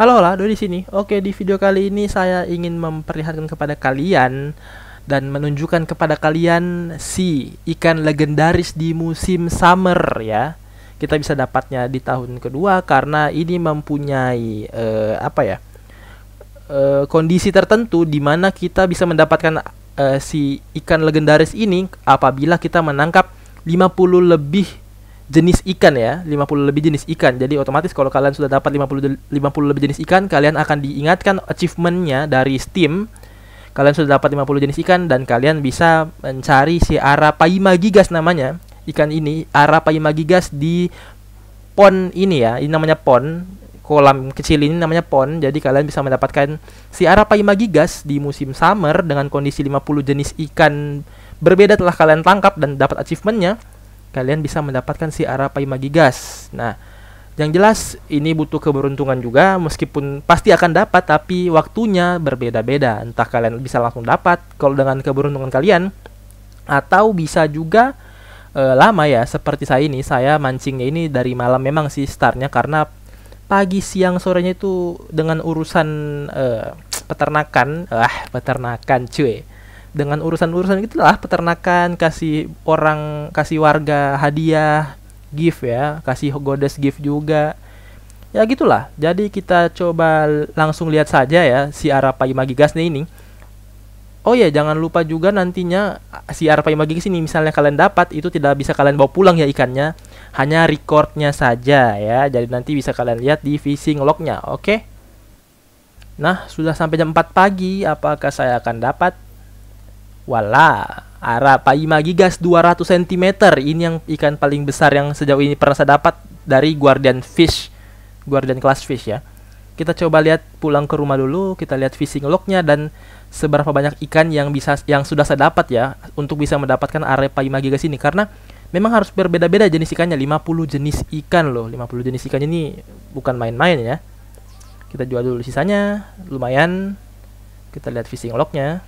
Halo lah, di sini. Oke, di video kali ini saya ingin memperlihatkan kepada kalian dan menunjukkan kepada kalian si ikan legendaris di musim summer ya. Kita bisa dapatnya di tahun kedua karena ini mempunyai uh, apa ya? Uh, kondisi tertentu di mana kita bisa mendapatkan uh, si ikan legendaris ini apabila kita menangkap 50 lebih jenis ikan ya, 50 lebih jenis ikan. Jadi otomatis kalau kalian sudah dapat 50 50 lebih jenis ikan, kalian akan diingatkan achievementnya dari Steam. Kalian sudah dapat 50 jenis ikan dan kalian bisa mencari si Arapaima gigas namanya. Ikan ini Arapaima gigas di pon ini ya, ini namanya pon kolam kecil ini namanya pon jadi kalian bisa mendapatkan si Arapaima gigas di musim summer dengan kondisi 50 jenis ikan berbeda telah kalian tangkap dan dapat achievementnya kalian bisa mendapatkan si Arapaima Gigas. Nah, yang jelas ini butuh keberuntungan juga meskipun pasti akan dapat tapi waktunya berbeda-beda. Entah kalian bisa langsung dapat kalau dengan keberuntungan kalian atau bisa juga e, lama ya seperti saya ini. Saya mancingnya ini dari malam memang sih startnya karena pagi siang sorenya itu dengan urusan e, peternakan, ah peternakan cuy dengan urusan-urusan gitulah peternakan kasih orang kasih warga hadiah gift ya kasih goddess gift juga ya gitulah jadi kita coba langsung lihat saja ya si Arapai Magigasnya ini Oh ya, jangan lupa juga nantinya si arapai magigas ini misalnya kalian dapat itu tidak bisa kalian bawa pulang ya ikannya, hanya recordnya saja ya. Jadi nanti bisa kalian lihat di fishing lognya, oke? Okay? Nah, sudah sampai jam 4 pagi, apakah saya akan dapat Wala, ara paima gigas 200 cm. Ini yang ikan paling besar yang sejauh ini pernah saya dapat dari Guardian Fish. Guardian Class Fish ya. Kita coba lihat pulang ke rumah dulu, kita lihat fishing lognya dan seberapa banyak ikan yang bisa yang sudah saya dapat ya untuk bisa mendapatkan are paima gigas ini karena memang harus berbeda-beda jenis ikannya 50 jenis ikan loh 50 jenis ikan ini bukan main-main ya kita jual dulu sisanya lumayan kita lihat fishing lognya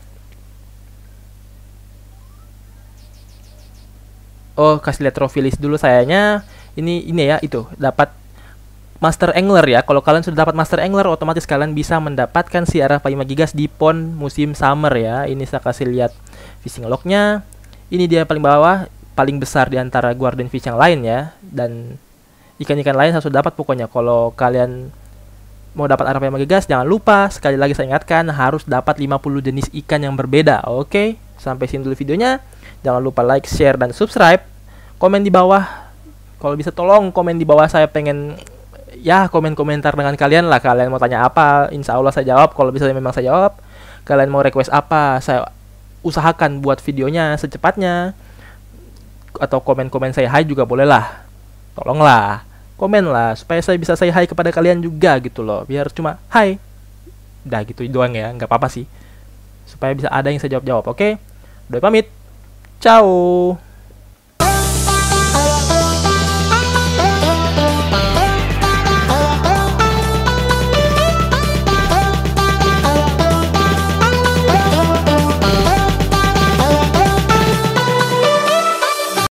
oh kasih lihat trophy list dulu sayanya ini ini ya itu dapat Master Angler ya. Kalau kalian sudah dapat Master Angler, otomatis kalian bisa mendapatkan arah Paima Gigas di PON musim summer ya. Ini saya kasih lihat fishing lognya. Ini dia paling bawah, paling besar di antara Guardian Fish yang lain ya. Dan ikan-ikan lain harus dapat pokoknya. Kalau kalian mau dapat arah Arapaya Gigas, jangan lupa sekali lagi saya ingatkan harus dapat 50 jenis ikan yang berbeda. Oke? Okay? Sampai sini dulu videonya. Jangan lupa like, share, dan subscribe. Komen di bawah. Kalau bisa tolong komen di bawah saya pengen ya komen-komentar dengan kalian lah. Kalian mau tanya apa, insya Allah saya jawab. Kalau bisa memang saya jawab. Kalian mau request apa, saya usahakan buat videonya secepatnya. Atau komen-komen saya hai juga boleh lah. Tolonglah komen lah supaya saya bisa saya hai kepada kalian juga gitu loh biar cuma hai dah gitu doang ya nggak apa-apa sih supaya bisa ada yang saya jawab-jawab oke okay? Doi pamit. Ciao.